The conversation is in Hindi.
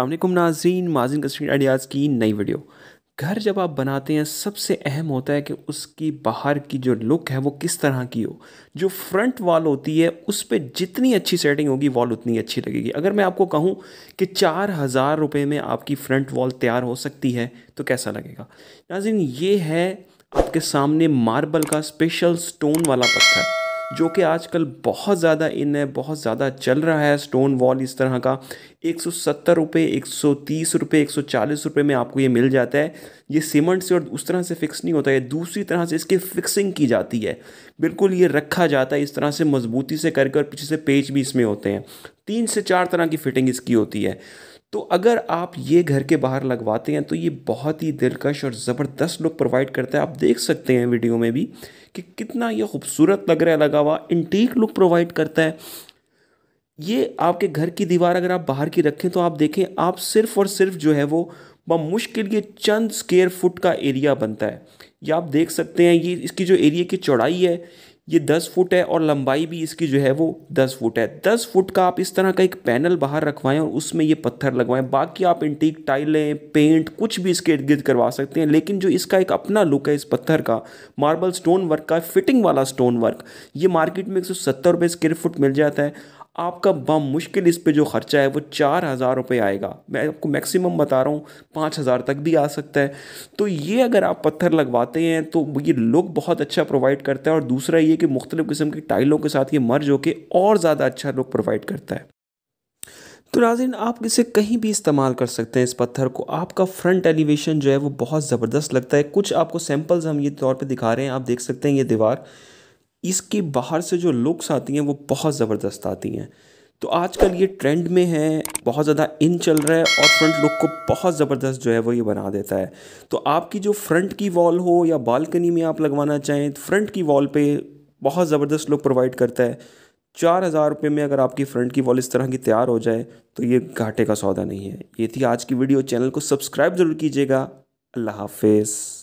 अल्लाम नाजीन माजिन कश्मीर आइडियाज़ की नई वीडियो घर जब आप बनाते हैं सबसे अहम होता है कि उसकी बाहर की जो लुक है वो किस तरह की हो जो फ्रंट वॉल होती है उस पर जितनी अच्छी सेटिंग होगी वॉल उतनी अच्छी लगेगी अगर मैं आपको कहूँ कि चार हज़ार रुपये में आपकी फ्रंट वॉल तैयार हो सकती है तो कैसा लगेगा नाजिन ये है आपके सामने मार्बल का स्पेशल स्टोन वाला पत्थर जो कि आजकल बहुत ज़्यादा इन है बहुत ज़्यादा चल रहा है स्टोन वॉल इस तरह का एक सौ सत्तर रुपये एक सौ तीस रुपये एक सौ चालीस रुपये में आपको ये मिल जाता है ये सीमेंट से और उस तरह से फिक्स नहीं होता है दूसरी तरह से इसकी फिक्सिंग की जाती है बिल्कुल ये रखा जाता है इस तरह से मजबूती से करके और पीछे से पेज भी इसमें होते हैं तीन से चार तरह की फिटिंग इसकी होती है तो अगर आप ये घर के बाहर लगवाते हैं तो ये बहुत ही दिलकश और ज़बरदस्त लुक प्रोवाइड करता है आप देख सकते हैं वीडियो में भी कि कितना ये खूबसूरत लग रहा है लगा हुआ इंटीक लुक प्रोवाइड करता है ये आपके घर की दीवार अगर आप बाहर की रखें तो आप देखें आप सिर्फ और सिर्फ जो है वो मुश्किल ये चंद स्केयर फुट का एरिया बनता है या आप देख सकते हैं ये इसकी जो एरिया की चौड़ाई है ये दस फुट है और लंबाई भी इसकी जो है वो दस फुट है दस फुट का आप इस तरह का एक पैनल बाहर रखवाएं और उसमें ये पत्थर लगवाएं बाकी आप इंटीक टाइलें पेंट कुछ भी इसके इर्द गिर्द करवा सकते हैं लेकिन जो इसका एक अपना लुक है इस पत्थर का मार्बल स्टोन वर्क का फिटिंग वाला स्टोन वर्क ये मार्केट में एक सौ सत्तर रुपये स्क्वायर फुट मिल जाता है आपका मुश्किल इस पे जो ख़र्चा है वो चार हज़ार रुपये आएगा मैं आपको मैक्सिमम बता रहा हूँ पाँच हज़ार तक भी आ सकता है तो ये अगर आप पत्थर लगवाते हैं तो ये लुक बहुत अच्छा प्रोवाइड करता है और दूसरा ये कि मुख्तलिफ़ किस्म की टाइलों के साथ ये मर्ज होकर और ज़्यादा अच्छा लुक प्रोवाइड करता है तो नाजिन आप इसे कहीं भी इस्तेमाल कर सकते हैं इस पत्थर को आपका फ्रंट एलिवेशन जो है वो बहुत ज़बरदस्त लगता है कुछ आपको सैम्पल्स हम ये तौर पे दिखा रहे हैं आप देख सकते हैं ये दीवार इसके बाहर से जो लुक्स आती हैं वो बहुत ज़बरदस्त आती हैं तो आजकल ये ट्रेंड में है बहुत ज़्यादा इन चल रहा है और फ्रंट लुक को बहुत ज़बरदस्त जो है वो ये बना देता है तो आपकी जो फ्रंट की वॉल हो या बालकनी में आप लगवाना चाहें तो फ्रंट की वॉल पे बहुत ज़बरदस्त लुक प्रोवाइड करता है चार हज़ार रुपये में अगर आपकी फ्रंट की वॉल इस तरह की तैयार हो जाए तो ये घाटे का सौदा नहीं है ये थी आज की वीडियो चैनल को सब्सक्राइब ज़रूर कीजिएगा अल्लाह हाफिज़